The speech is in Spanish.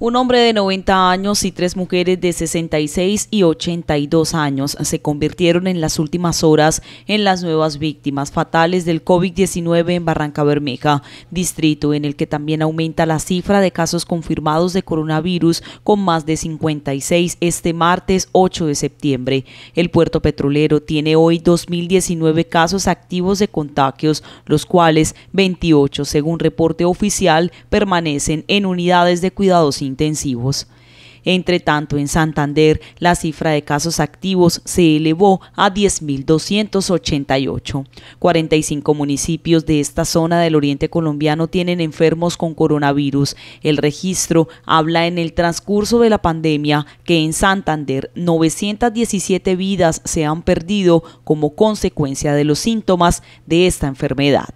Un hombre de 90 años y tres mujeres de 66 y 82 años se convirtieron en las últimas horas en las nuevas víctimas fatales del COVID-19 en Barranca Bermeja, distrito en el que también aumenta la cifra de casos confirmados de coronavirus con más de 56 este martes 8 de septiembre. El puerto petrolero tiene hoy 2.019 casos activos de contagios, los cuales 28, según reporte oficial, permanecen en unidades de cuidados intensivos. Entre tanto, en Santander, la cifra de casos activos se elevó a 10.288. 45 municipios de esta zona del oriente colombiano tienen enfermos con coronavirus. El registro habla en el transcurso de la pandemia que en Santander 917 vidas se han perdido como consecuencia de los síntomas de esta enfermedad.